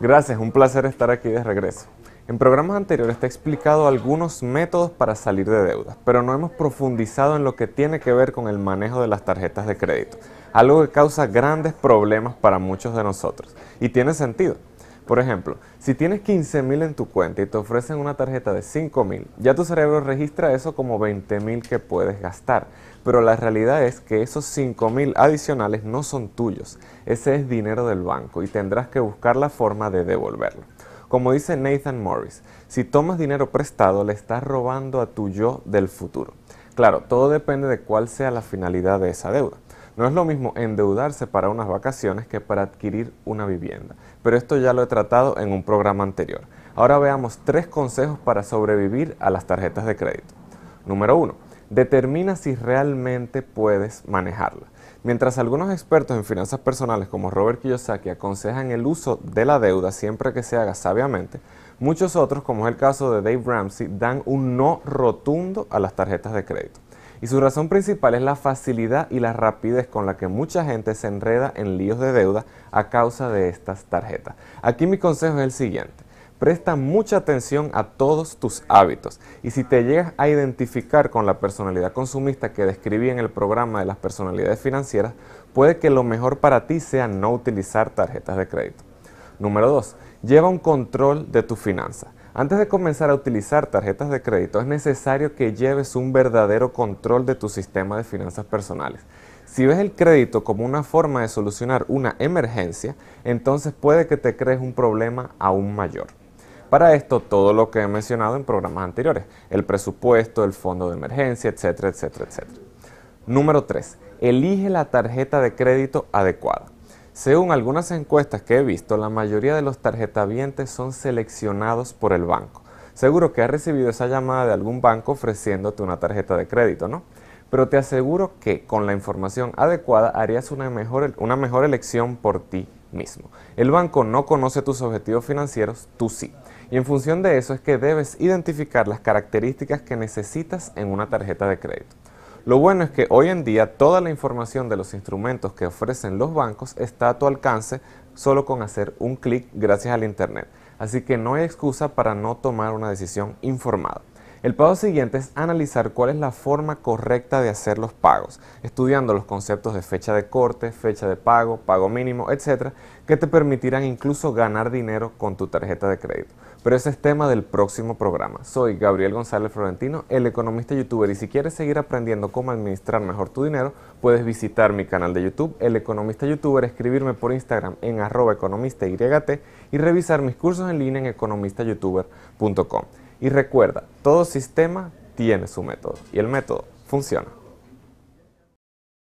Gracias, un placer estar aquí de regreso. En programas anteriores te he explicado algunos métodos para salir de deudas, pero no hemos profundizado en lo que tiene que ver con el manejo de las tarjetas de crédito, algo que causa grandes problemas para muchos de nosotros. Y tiene sentido, por ejemplo, si tienes 15.000 en tu cuenta y te ofrecen una tarjeta de 5.000, ya tu cerebro registra eso como 20.000 que puedes gastar. Pero la realidad es que esos 5.000 adicionales no son tuyos, ese es dinero del banco y tendrás que buscar la forma de devolverlo. Como dice Nathan Morris, si tomas dinero prestado le estás robando a tu yo del futuro. Claro, todo depende de cuál sea la finalidad de esa deuda. No es lo mismo endeudarse para unas vacaciones que para adquirir una vivienda, pero esto ya lo he tratado en un programa anterior. Ahora veamos tres consejos para sobrevivir a las tarjetas de crédito. Número uno, Determina si realmente puedes manejarla. Mientras algunos expertos en finanzas personales como Robert Kiyosaki aconsejan el uso de la deuda siempre que se haga sabiamente, muchos otros, como es el caso de Dave Ramsey, dan un no rotundo a las tarjetas de crédito y su razón principal es la facilidad y la rapidez con la que mucha gente se enreda en líos de deuda a causa de estas tarjetas. Aquí mi consejo es el siguiente. Presta mucha atención a todos tus hábitos y si te llegas a identificar con la personalidad consumista que describí en el programa de las personalidades financieras, puede que lo mejor para ti sea no utilizar tarjetas de crédito. Número 2. Lleva un control de tu finanza. Antes de comenzar a utilizar tarjetas de crédito es necesario que lleves un verdadero control de tu sistema de finanzas personales. Si ves el crédito como una forma de solucionar una emergencia, entonces puede que te crees un problema aún mayor. Para esto, todo lo que he mencionado en programas anteriores, el presupuesto, el fondo de emergencia, etcétera, etcétera, etcétera. Número 3. Elige la tarjeta de crédito adecuada. Según algunas encuestas que he visto, la mayoría de los tarjetavientes son seleccionados por el banco. Seguro que has recibido esa llamada de algún banco ofreciéndote una tarjeta de crédito, ¿no? Pero te aseguro que con la información adecuada harías una mejor, una mejor elección por ti mismo. El banco no conoce tus objetivos financieros, tú sí. Y en función de eso es que debes identificar las características que necesitas en una tarjeta de crédito. Lo bueno es que hoy en día toda la información de los instrumentos que ofrecen los bancos está a tu alcance solo con hacer un clic gracias al Internet. Así que no hay excusa para no tomar una decisión informada. El paso siguiente es analizar cuál es la forma correcta de hacer los pagos, estudiando los conceptos de fecha de corte, fecha de pago, pago mínimo, etc., que te permitirán incluso ganar dinero con tu tarjeta de crédito. Pero ese es tema del próximo programa. Soy Gabriel González Florentino, el economista youtuber, y si quieres seguir aprendiendo cómo administrar mejor tu dinero, puedes visitar mi canal de YouTube, El Economista Youtuber, escribirme por Instagram en arroba y revisar mis cursos en línea en economistayoutuber.com. Y recuerda, todo sistema tiene su método y el método funciona.